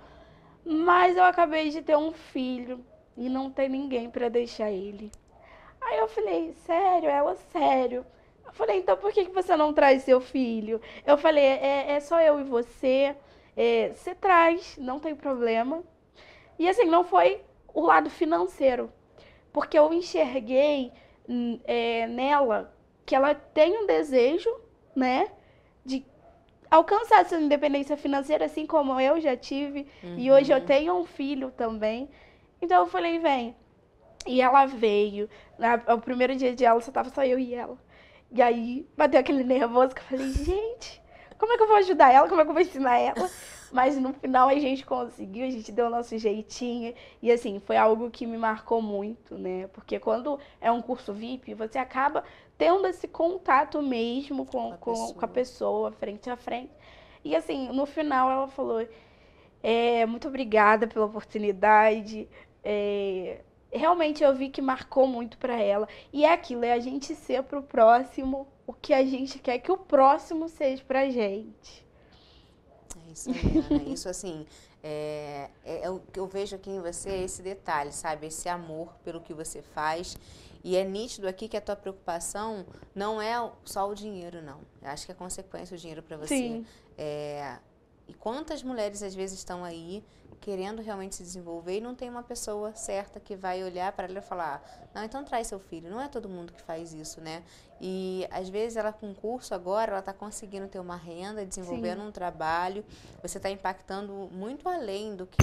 mas eu acabei de ter um filho e não tem ninguém para deixar ele. Aí eu falei, sério, ela, sério. Eu falei, então por que você não traz seu filho? Eu falei, é, é, é só eu e você. É, você traz, não tem problema. E assim, não foi o lado financeiro. Porque eu enxerguei hum, é, nela que ela tem um desejo, né? De alcançar essa independência financeira, assim como eu já tive. Uhum. E hoje eu uhum. tenho um filho também. Então eu falei, vem. E ela veio. o primeiro dia de aula só tava só eu e ela. E aí bateu aquele nervoso que eu falei, gente, como é que eu vou ajudar ela? Como é que eu vou ensinar ela? Mas no final a gente conseguiu, a gente deu o nosso jeitinho. E assim, foi algo que me marcou muito, né? Porque quando é um curso VIP, você acaba tendo esse contato mesmo com, a com, pessoa. com a pessoa, frente a frente. E assim, no final ela falou: é, muito obrigada pela oportunidade. É, realmente eu vi que marcou muito para ela. E é aquilo, é a gente ser pro próximo o que a gente quer que o próximo seja pra gente. É isso, Ana. É isso assim, é, é, é, o que eu vejo aqui em você é esse detalhe, sabe? Esse amor pelo que você faz. E é nítido aqui que a tua preocupação não é só o dinheiro, não. Eu acho que é consequência o dinheiro para você. Sim. É, e quantas mulheres às vezes estão aí querendo realmente se desenvolver e não tem uma pessoa certa que vai olhar para ela e falar: ah, "Não, então traz seu filho". Não é todo mundo que faz isso, né? E às vezes ela com curso agora, ela está conseguindo ter uma renda, desenvolvendo Sim. um trabalho. Você está impactando muito além do que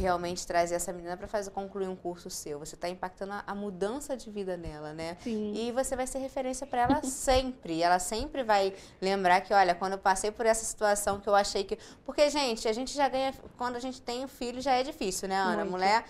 realmente trazer essa menina para fazer concluir um curso seu. Você está impactando a, a, mudança de vida nela, né? Sim. E você vai ser referência para ela sempre. ela sempre vai lembrar que, olha, quando eu passei por essa situação que eu achei que, porque gente, a gente já ganha quando a gente tem um filho já é difícil, né, Ana? Muito. Mulher,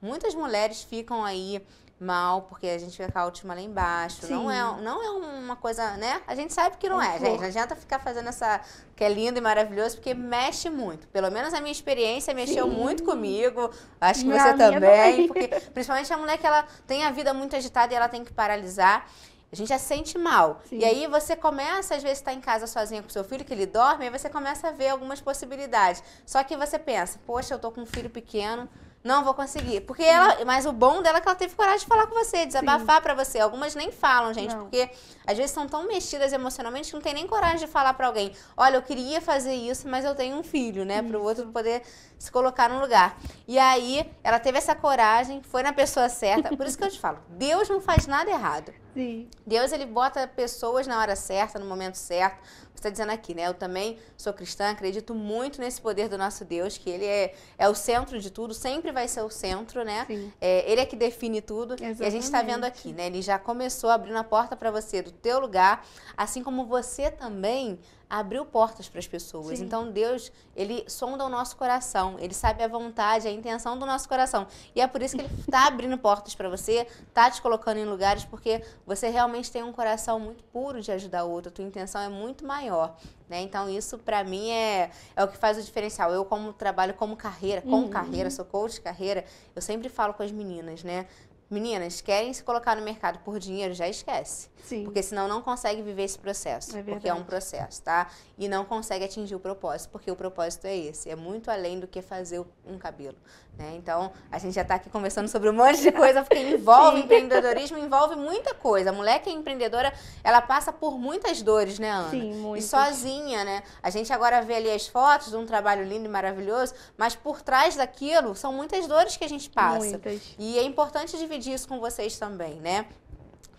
muitas mulheres ficam aí mal, porque a gente fica com a última lá embaixo. Não é, não é uma coisa, né? A gente sabe que não é, é gente. Não adianta ficar fazendo essa que é lindo e maravilhoso, porque mexe muito. Pelo menos a minha experiência mexeu Sim. muito comigo. Acho que e você também. Porque, principalmente a mulher que ela tem a vida muito agitada e ela tem que paralisar. A gente já sente mal. Sim. E aí você começa, às vezes, estar tá em casa sozinha com seu filho, que ele dorme, aí você começa a ver algumas possibilidades. Só que você pensa, poxa, eu tô com um filho pequeno, não vou conseguir. Porque ela, mas o bom dela é que ela teve coragem de falar com você, desabafar para você. Algumas nem falam, gente, não. porque às vezes são tão mexidas emocionalmente que não tem nem coragem de falar para alguém: "Olha, eu queria fazer isso, mas eu tenho um filho", né, para o outro poder se colocar no lugar. E aí, ela teve essa coragem, foi na pessoa certa. Por isso que eu te falo, Deus não faz nada errado. Sim. Deus ele bota pessoas na hora certa, no momento certo está dizendo aqui, né? Eu também sou cristã, acredito muito nesse poder do nosso Deus, que ele é, é o centro de tudo, sempre vai ser o centro, né? É, ele é que define tudo. Exatamente. E a gente está vendo aqui, né? Ele já começou abrindo a porta para você do teu lugar, assim como você também abriu portas para as pessoas. Sim. Então Deus, ele sonda o nosso coração, ele sabe a vontade, a intenção do nosso coração. E é por isso que ele está abrindo portas para você, está te colocando em lugares porque você realmente tem um coração muito puro de ajudar o outro, a tua intenção é muito maior maior. Né? Então, isso para mim é, é o que faz o diferencial. Eu, como trabalho como carreira, com uhum. carreira, sou coach de carreira, eu sempre falo com as meninas, né? Meninas, querem se colocar no mercado por dinheiro, já esquece. Sim. Porque senão não consegue viver esse processo. É porque é um processo, tá? E não consegue atingir o propósito, porque o propósito é esse. É muito além do que fazer um cabelo. Né? Então, a gente já está aqui conversando sobre um monte de coisa, porque envolve empreendedorismo, envolve muita coisa. A mulher que é empreendedora, ela passa por muitas dores, né, Ana? Sim, muito. E sozinha, né? A gente agora vê ali as fotos de um trabalho lindo e maravilhoso, mas por trás daquilo são muitas dores que a gente passa. Muitas. E é importante dividir isso com vocês também, né?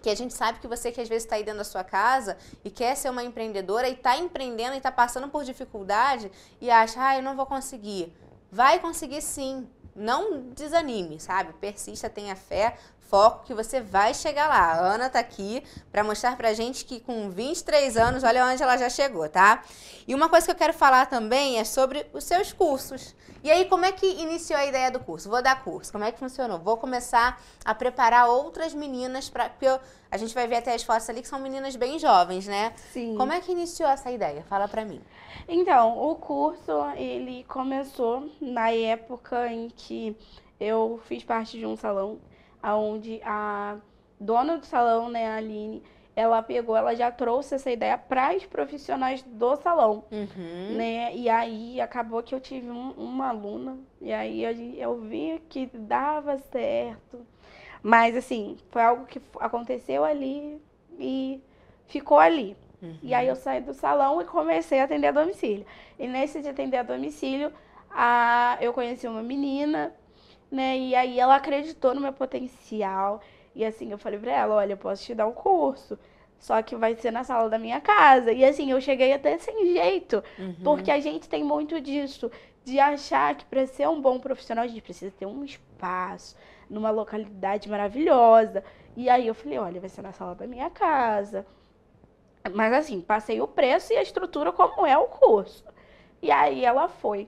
que a gente sabe que você que às vezes está aí dentro da sua casa e quer ser uma empreendedora e está empreendendo e está passando por dificuldade e acha, ah, eu não vou conseguir. Vai conseguir sim não desanime, sabe? Persista, tenha fé, Foco que você vai chegar lá. A Ana tá aqui para mostrar pra gente que com 23 anos, olha onde ela já chegou, tá? E uma coisa que eu quero falar também é sobre os seus cursos. E aí, como é que iniciou a ideia do curso? Vou dar curso. Como é que funcionou? Vou começar a preparar outras meninas para que eu... a gente vai ver até as fotos ali que são meninas bem jovens, né? Sim. Como é que iniciou essa ideia? Fala para mim. Então, o curso ele começou na época em que eu fiz parte de um salão aonde a dona do salão, né, a Aline, ela pegou, ela já trouxe essa ideia para os profissionais do salão, uhum. né? E aí acabou que eu tive um, uma aluna e aí eu, vi que dava certo, mas assim foi algo que aconteceu ali e ficou ali. Uhum. E aí eu uhum. saí do salão e comecei a atender a domicílio. E nesse de atender a domicílio, a, eu conheci uma menina né? E aí ela acreditou no meu potencial. E assim, eu falei pra ela, olha, eu posso te dar um curso. Só que vai ser na sala da minha casa. E assim, eu cheguei até sem jeito. Uhum. Porque a gente tem muito disso. De achar que para ser um bom profissional, a gente precisa ter um espaço, numa localidade maravilhosa. E aí eu falei, olha, vai ser na sala da minha casa. Mas assim, passei o preço e a estrutura como é o curso. E aí ela foi.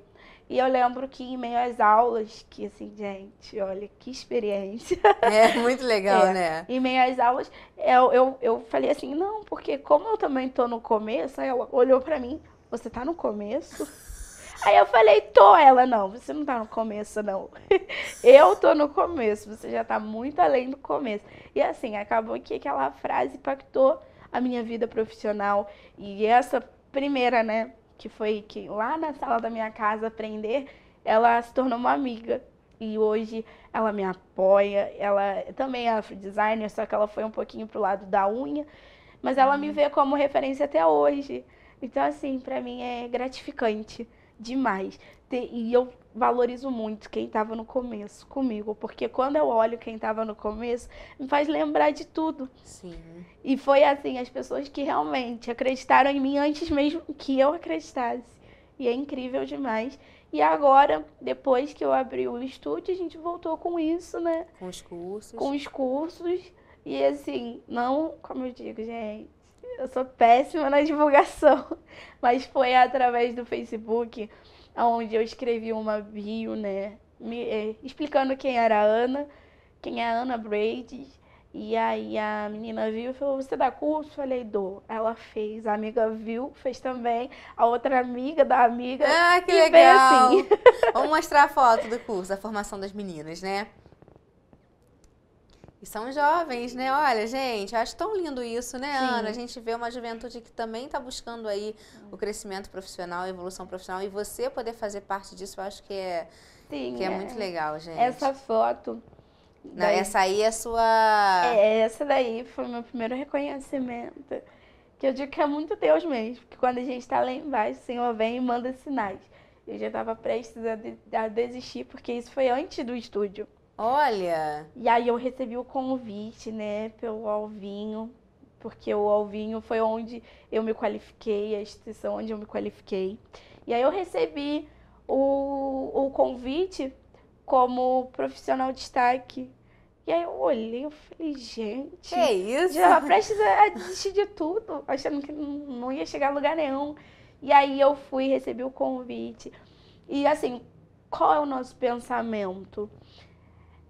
E eu lembro que em meio às aulas, que assim, gente, olha que experiência. É, muito legal, é. né? Em meio às aulas, eu, eu, eu falei assim, não, porque como eu também tô no começo, aí ela olhou para mim, você tá no começo? Aí eu falei, tô, ela, não, você não tá no começo, não. Eu tô no começo, você já tá muito além do começo. E assim, acabou que aquela frase impactou a minha vida profissional. E essa primeira, né, que foi que lá na sala da minha casa aprender, ela se tornou uma amiga. E hoje ela me apoia, ela também é afrodesigner, só que ela foi um pouquinho pro lado da unha, mas ela me uhum. vê como referência até hoje. Então, assim, para mim é gratificante demais ter, e eu valorizo muito quem estava no começo comigo, porque quando eu olho quem estava no começo, me faz lembrar de tudo. Sim. E foi assim, as pessoas que realmente acreditaram em mim antes mesmo que eu acreditasse. E é incrível demais. E agora, depois que eu abri o estúdio, a gente voltou com isso, né? Com os cursos. Com os cursos. E assim, não, como eu digo, gente, eu sou péssima na divulgação, mas foi através do Facebook onde eu escrevi uma bio, né? Me, é, explicando quem era a Ana, quem é a Ana Brady. E aí a menina viu e falou, você dá curso? Eu falei, dou. Ela fez, a amiga viu, fez também. A outra amiga da amiga. Ah, que assim. legal. Assim. Vamos mostrar a foto do curso, a formação das meninas, né? E são jovens, né? Olha, gente, acho tão lindo isso, né, Sim. Ana? A gente vê uma juventude que também está buscando aí o crescimento profissional, a evolução profissional, e você poder fazer parte disso, eu acho que é, Sim, que é, é muito legal, gente. Essa foto. Não, daí... essa aí é sua. É, essa daí foi meu primeiro reconhecimento. Que eu digo que é muito Deus mesmo, que quando a gente está lá embaixo, o Senhor vem e manda sinais. Eu já estava prestes a, de a desistir, porque isso foi antes do estúdio. Olha! E aí eu recebi o convite, né, pelo Alvinho, porque o Alvinho foi onde eu me qualifiquei, a instituição onde eu me qualifiquei. E aí eu recebi o, o convite como profissional de destaque. E aí eu olhei, eu falei, gente. É isso? Já prestes a desistir de tudo, achando que não ia chegar a lugar nenhum. E aí eu fui, recebi o convite. E assim, qual é o nosso pensamento?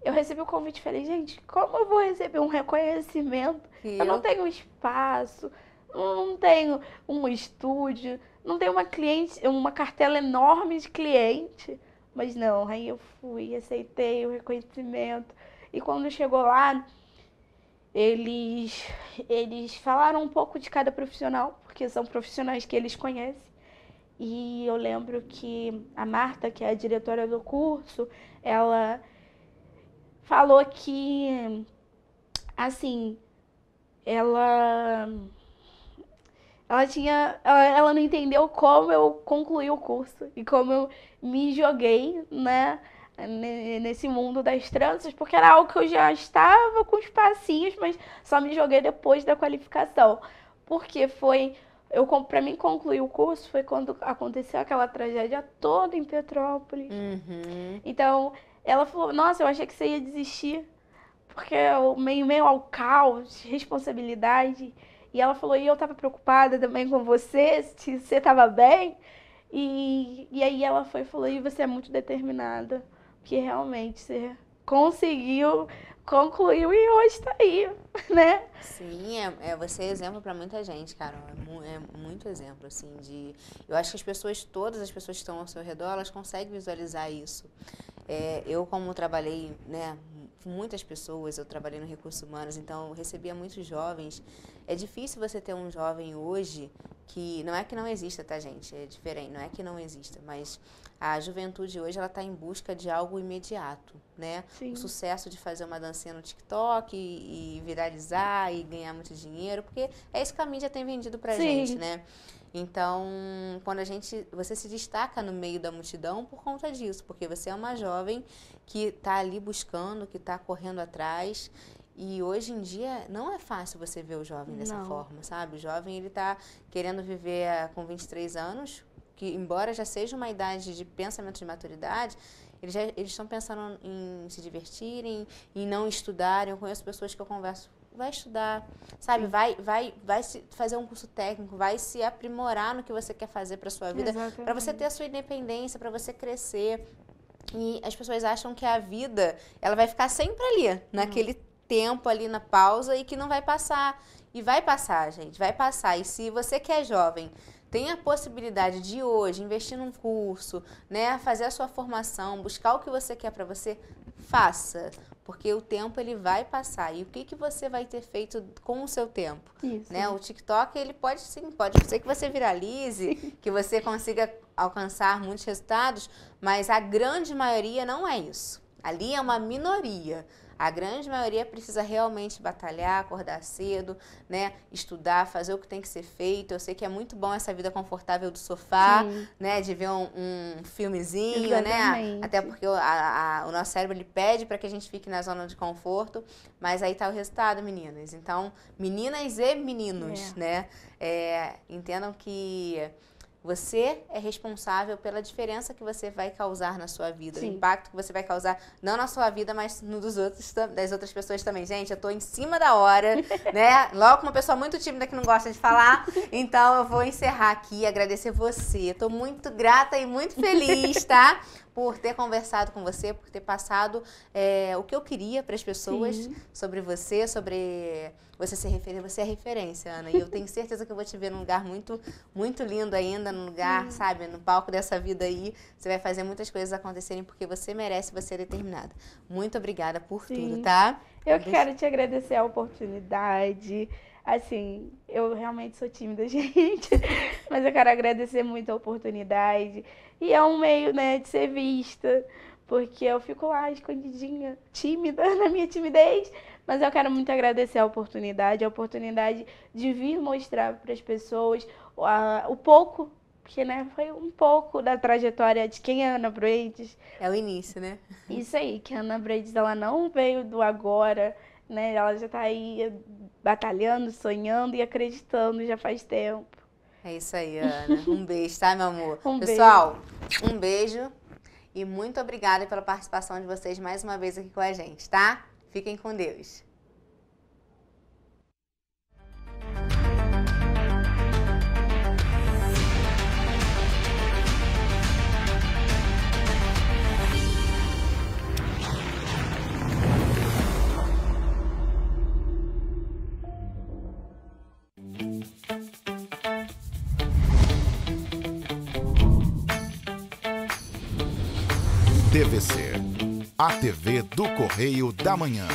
eu recebi o convite e falei, gente, como eu vou receber um reconhecimento? Eu, eu não tenho espaço, não tenho um estúdio, não tenho uma cliente, uma cartela enorme de cliente. Mas não, aí eu fui, aceitei o reconhecimento. E quando chegou lá, eles, eles falaram um pouco de cada profissional, porque são profissionais que eles conhecem. E eu lembro que a Marta, que é a diretora do curso, ela falou que, assim, ela. Ela tinha. Ela, não entendeu como eu concluí o curso e como eu me joguei, né? Nesse mundo das tranças, porque era algo que eu já estava com os passinhos, mas só me joguei depois da qualificação. Porque foi. Eu, pra mim concluir o curso foi quando aconteceu aquela tragédia toda em Petrópolis. Uhum. Então, ela falou: Nossa, eu achei que você ia desistir, porque eu meio, meio ao caos, responsabilidade. E ela falou: E eu tava preocupada também com você, se você tava bem. E, e aí ela foi e falou: E você é muito determinada, porque realmente você conseguiu, concluiu e hoje está aí, né? Sim, é, é você é exemplo para muita gente, Carol. É, é, muito exemplo, assim, de... Eu acho que as pessoas, todas as pessoas que estão ao seu redor, elas conseguem visualizar isso. É, eu, como trabalhei né, com muitas pessoas, eu trabalhei no recursos humanos, então recebia muitos jovens. É difícil você ter um jovem hoje que não é que não exista, tá gente? É diferente, não é que não exista, mas a juventude hoje ela está em busca de algo imediato, né? Sim. O sucesso de fazer uma dancinha no TikTok e, e viralizar e ganhar muito dinheiro, porque é isso que a mídia tem vendido pra Sim. gente, né? Então, quando a gente, você se destaca no meio da multidão por conta disso, porque você é uma jovem que está ali buscando, que está correndo atrás. E hoje em dia não é fácil você ver o jovem dessa não. forma, sabe? O jovem ele está querendo viver eh, com 23 anos, que embora já seja uma idade de pensamento de maturidade, eles, estão pensando em se divertirem, em não estudarem. Eu conheço pessoas que eu converso vai estudar, sabe? Vai, vai, vai se fazer um curso técnico, vai se aprimorar no que você quer fazer para sua vida, para você ter a sua independência, para você crescer. E as pessoas acham que a vida, ela vai ficar sempre ali, naquele hum. tempo ali na pausa e que não vai passar. E vai passar, gente, vai passar. E se você que é jovem tem a possibilidade de hoje investir num curso, né, fazer a sua formação, buscar o que você quer para você, faça, porque o tempo ele vai passar. E o que, que você vai ter feito com o seu tempo? Isso. Né? O TikTok, ele pode sim, pode ser que você viralize, sim. que você consiga alcançar muitos resultados, mas a grande maioria não é isso. Ali é uma minoria. A grande maioria precisa realmente batalhar, acordar cedo, né? Estudar, fazer o que tem que ser feito. Eu sei que é muito bom essa vida confortável do sofá, Sim. né? De ver um, um filmezinho, né? Exatamente. né? Até porque o, a, a, o nosso cérebro ele pede para que a gente fique na zona de conforto, mas aí tá o resultado, meninas. Então, meninas e meninos, é. né? É, entendam que você é responsável pela diferença que você vai causar na sua vida, Sim. o impacto que você vai causar, não na sua vida, mas no dos outros, das outras pessoas também. Gente, eu estou em cima da hora, né? Logo, uma pessoa muito tímida que não gosta de falar. Então, eu vou encerrar aqui, agradecer você. Estou muito grata e muito feliz, tá? por ter conversado com você, por ter passado é, o que eu queria para as pessoas Sim. sobre você, sobre você se referir, você é referência, Ana. E eu tenho certeza que eu vou te ver num lugar muito, muito lindo ainda, num lugar, hum. sabe, no palco dessa vida aí. Você vai fazer muitas coisas acontecerem porque você merece, você é determinada. Muito obrigada por Sim. tudo, tá? Eu quero te agradecer a oportunidade. Assim, eu realmente sou tímida, gente, mas eu quero agradecer muito a oportunidade. E é um meio, né, de ser vista, porque eu fico lá escondidinha, tímida, na minha timidez, mas eu quero muito agradecer a oportunidade, a oportunidade de vir mostrar para as pessoas a, o pouco porque né, foi um pouco da trajetória de quem é Ana Brades. É o início, né? Isso aí, que a Ana Brades ela não veio do agora, né? Ela já está aí batalhando, sonhando e acreditando já faz tempo. É isso aí, Ana. Um beijo, tá, meu amor? Um Pessoal, beijo. um beijo e muito obrigada pela participação de vocês mais uma vez aqui com a gente, tá? Fiquem com Deus. TVC a TV do Correio da Manhã.